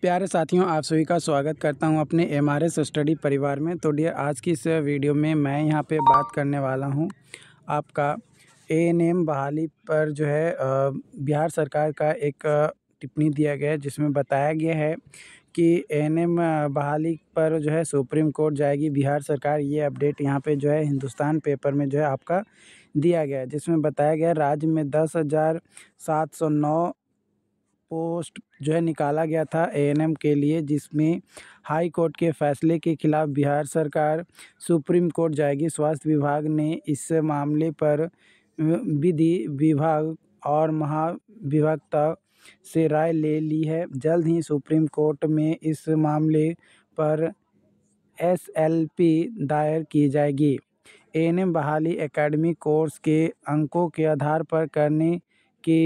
प्यारे साथियों आप सभी का स्वागत करता हूं अपने एम आर एस स्टडी परिवार में तो डियर आज की इस वीडियो में मैं यहां पे बात करने वाला हूं आपका ए एन एम बहाली पर जो है बिहार सरकार का एक टिप्पणी दिया गया है जिसमें बताया गया है कि एन एम बहाली पर जो है सुप्रीम कोर्ट जाएगी बिहार सरकार ये अपडेट यहाँ पर जो है हिंदुस्तान पेपर में जो है आपका दिया गया है जिसमें बताया गया राज्य में दस हज़ार सात सौ नौ पोस्ट जो है निकाला गया था एएनएम के लिए जिसमें हाई कोर्ट के फैसले के खिलाफ बिहार सरकार सुप्रीम कोर्ट जाएगी स्वास्थ्य विभाग ने इस मामले पर विधि विभाग और महाविभक्ता से राय ले ली है जल्द ही सुप्रीम कोर्ट में इस मामले पर एसएलपी दायर की जाएगी एएनएम बहाली एकेडमी कोर्स के अंकों के आधार पर करने की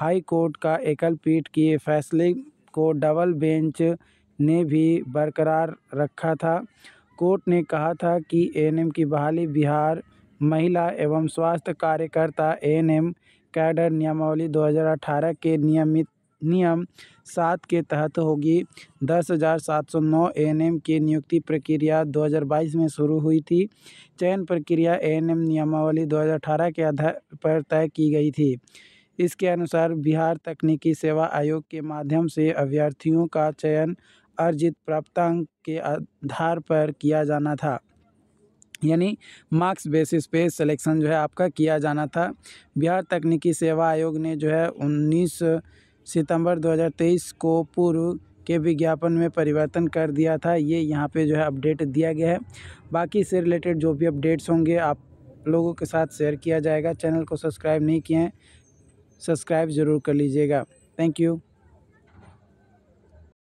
हाई कोर्ट का एकल पीठ के फैसले को डबल बेंच ने भी बरकरार रखा था कोर्ट ने कहा था कि एनएम की बहाली बिहार महिला एवं स्वास्थ्य कार्यकर्ता एनएम कैडर नियमावली 2018 के नियमित नियम सात के तहत होगी दस हज़ार सात सौ नौ एन एम की नियुक्ति प्रक्रिया 2022 में शुरू हुई थी चयन प्रक्रिया एनएम नियमावली 2018 के आधार पर तय की गई थी इसके अनुसार बिहार तकनीकी सेवा आयोग के माध्यम से अभ्यर्थियों का चयन अर्जित प्राप्तांक के आधार पर किया जाना था यानी मार्क्स बेसिस पे सिलेक्शन जो है आपका किया जाना था बिहार तकनीकी सेवा आयोग ने जो है 19 सितंबर 2023 को पूर्व के विज्ञापन में परिवर्तन कर दिया था ये यहाँ पे जो है अपडेट दिया गया है बाकी से रिलेटेड जो भी अपडेट्स होंगे आप लोगों के साथ शेयर किया जाएगा चैनल को सब्सक्राइब नहीं किए हैं सब्सक्राइब ज़रूर कर लीजिएगा थैंक यू